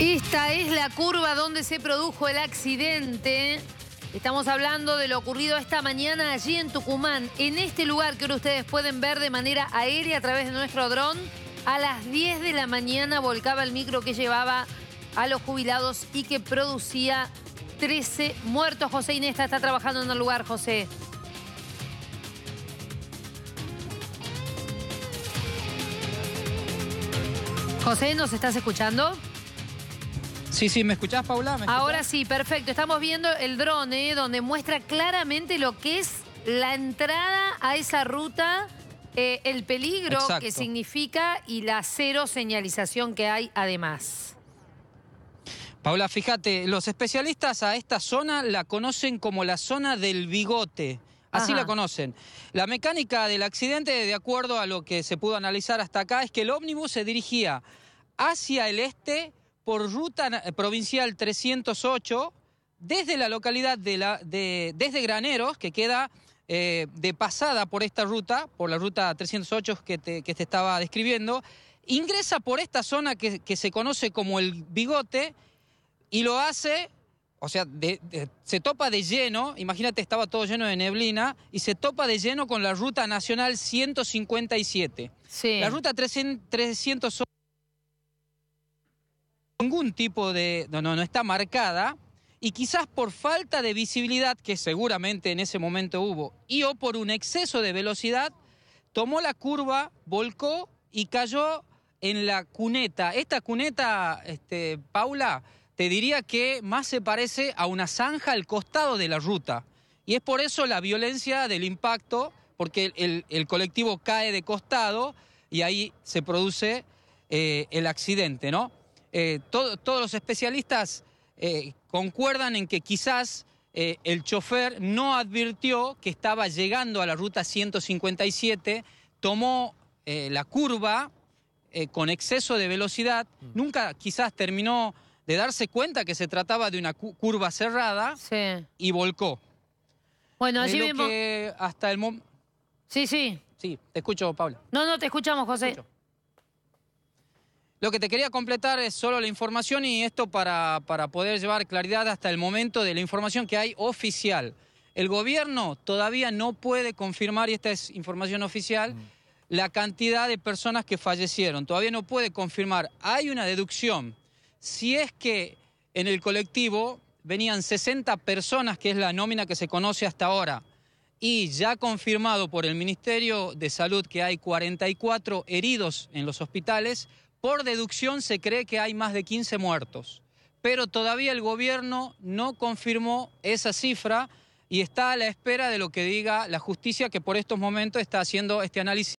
Esta es la curva donde se produjo el accidente. Estamos hablando de lo ocurrido esta mañana allí en Tucumán, en este lugar que ahora ustedes pueden ver de manera aérea a través de nuestro dron. A las 10 de la mañana volcaba el micro que llevaba a los jubilados y que producía 13 muertos. José Inesta está trabajando en el lugar, José. José, ¿nos estás escuchando? Sí, sí, ¿me escuchás, Paula? Ahora sí, perfecto. Estamos viendo el drone eh, donde muestra claramente lo que es la entrada a esa ruta, eh, el peligro que significa y la cero señalización que hay además. Paula, fíjate, los especialistas a esta zona la conocen como la zona del bigote. Así la conocen. La mecánica del accidente, de acuerdo a lo que se pudo analizar hasta acá, es que el ómnibus se dirigía hacia el este por ruta eh, provincial 308 desde la localidad de, la, de desde Graneros, que queda eh, de pasada por esta ruta, por la ruta 308 que te, estaba describiendo, ingresa por esta zona que, se conoce como el bigote y lo hace, o sea, se topa de lleno, imagínate, estaba todo lleno de neblina, y se topa de lleno con la ruta nacional 157. Sí. La ruta 308 ningún tipo de... No, no, no está marcada. Y quizás por falta de visibilidad, que seguramente en ese momento hubo, y o por un exceso de velocidad, tomó la curva, volcó y cayó en la cuneta. Esta cuneta, este, Paula, te diría que más se parece a una zanja al costado de la ruta. Y es por eso la violencia del impacto, porque el, colectivo cae de costado y ahí se produce eh, el accidente, ¿no? Eh, todos los especialistas eh, concuerdan en que quizás eh, el chofer no advirtió que estaba llegando a la ruta 157, tomó la curva con exceso de velocidad, mm. nunca quizás terminó de darse cuenta que se trataba de una curva cerrada y volcó. Bueno, allí mismo... hasta el Sí, sí. Sí, te escucho, Pablo. No, no, te escuchamos, José. Lo que te quería completar es solo la información y esto para, para poder llevar claridad hasta el momento de la información que hay oficial. El gobierno todavía no puede confirmar, y esta es información oficial, mm. la cantidad de personas que fallecieron. Todavía no puede confirmar. Hay una deducción. Si es que en el colectivo venían 60 personas, que es la nómina que se conoce hasta ahora, y ya confirmado por el Ministerio de Salud que hay 44 heridos en los hospitales, por deducción se cree que hay más de 15 muertos, pero todavía el gobierno no confirmó esa cifra y está a la espera de lo que diga la justicia que por estos momentos está haciendo este análisis.